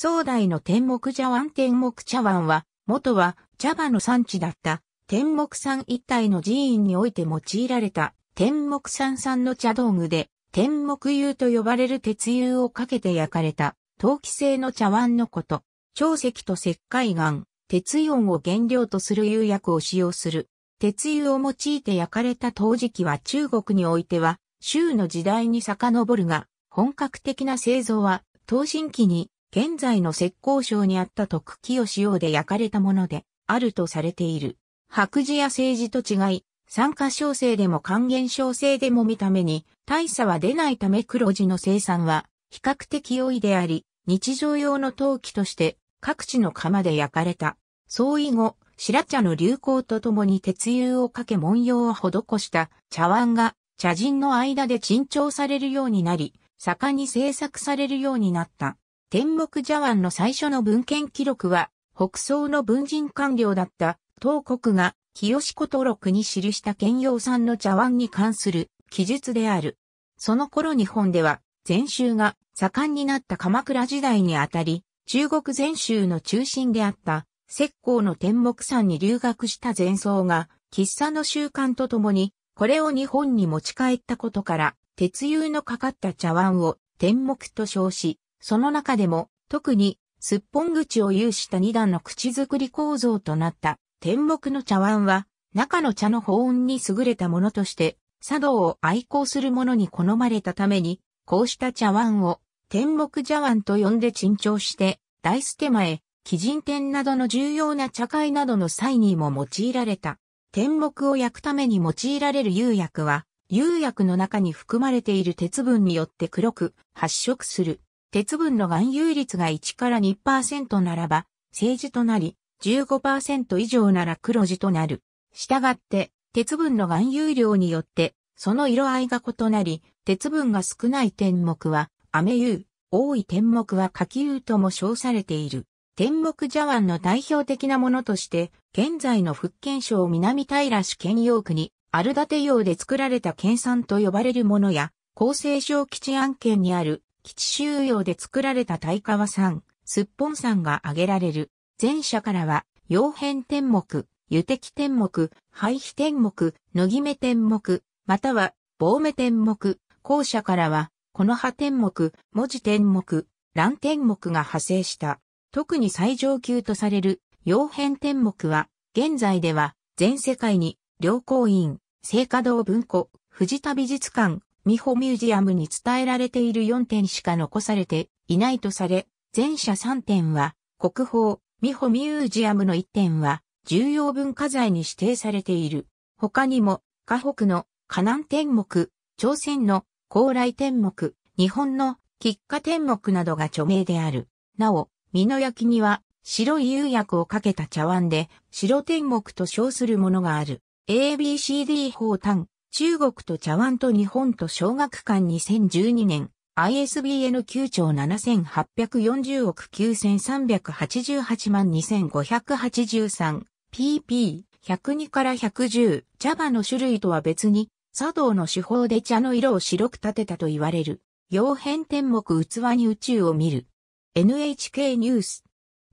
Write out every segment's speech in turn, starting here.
壮代の天目茶碗天目茶碗は、元は茶葉の産地だった天目山一帯の寺院において用いられた天目山産の茶道具で、天目湯と呼ばれる鉄油をかけて焼かれた陶器製の茶碗のこと。長石と石灰岩、鉄イオンを原料とする釉薬を使用する。鉄油を用いて焼かれた陶磁器は中国においては、周の時代に遡るが、本格的な製造は、陶進期に現在の石膏省にあった特器を使用で焼かれたもので、あるとされている。白磁や政治と違い、酸化小生でも還元小生でも見た目に、大差は出ないため黒字の生産は、比較的良いであり、日常用の陶器として、各地の窯で焼かれた。創意後、白茶の流行とともに鉄釉をかけ文様を施した茶碗が茶人の間で珍重されるようになり、盛んに制作されるようになった。天目茶碗の最初の文献記録は、北宋の文人官僚だった、東国が、清子登録に記した兼用さんの茶碗に関する記述である。その頃日本では、禅宗が盛んになった鎌倉時代にあたり、中国禅宗の中心であった、石膏の天目山に留学した禅僧が、喫茶の習慣とともに、これを日本に持ち帰ったことから、鉄釉のかかった茶碗を天目と称し、その中でも、特に、すっぽん口を有した二段の口作り構造となった天目の茶碗は、中の茶の保温に優れたものとして、茶道を愛好する者に好まれたために、こうした茶碗を天目茶碗と呼んで珍重して、大捨て前、鬼人天などの重要な茶会などの際にも用いられた。天目を焼くために用いられる釉薬は、釉薬の中に含まれている鉄分によって黒く発色する。鉄分の含有率が1から2%ならば、政治となり、15%以上なら黒字となる。したがって、鉄分の含有量によって、その色合いが異なり、鉄分が少ない天目は、雨湯、多い天目は柿湯とも称されている。天目茶碗の代表的なものとして、現在の福建省南平市県陽区に、アルダテ用で作られた県産と呼ばれるものや、厚生省基地案件にある基地収容で作られた大川ん、すっぽんんが挙げられる。前者からは、洋変天目、油滴天目、廃棄天目、脱ぎ目天目、または、棒目天目、後者からは、この葉天目、文字天目、乱天目が派生した。特に最上級とされる、洋変天目は、現在では、全世界に、良公院、聖華堂文庫、藤田美術館、美穂ミュージアムに伝えられている4点しか残されていないとされ、前者3点は国宝、美穂ミュージアムの1点は重要文化財に指定されている。他にも、河北の河南天目、朝鮮の高麗天目、日本の喫花天目などが著名である。なお、美濃焼には白い釉薬をかけた茶碗で白天目と称するものがある。ABCD 法単中国と茶碗と日本と小学館2012年、ISBN 9兆7840億9388万2583、pp、102から110、茶葉の種類とは別に、茶道の手法で茶の色を白く立てたと言われる。曜変天目器に宇宙を見る。NHK ニュース。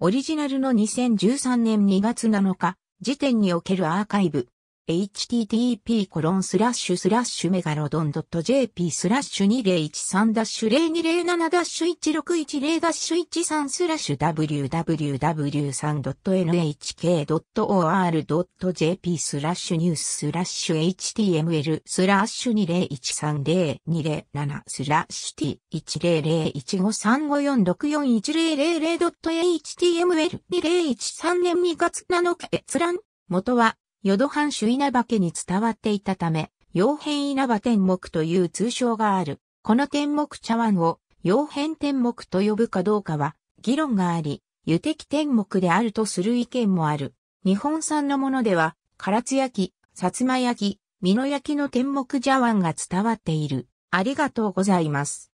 オリジナルの2013年2月7日、時点におけるアーカイブ。http コロンスラッシュスラッシュメガロドン .jp スラッシュ2013-0207-1610-13スラッシュ www3.nhk.or.jp スラッシュニューススラッシュ html スラッシュ20130207スラッシュ t10015354641000.html2013 年2月7日閲覧元は淀藩主稲葉家に伝わっていたため、洋変稲葉天目という通称がある。この天目茶碗を洋変天目と呼ぶかどうかは議論があり、油滴天目であるとする意見もある。日本産のものでは、唐津焼き、薩摩焼き、美濃焼きの天目茶碗が伝わっている。ありがとうございます。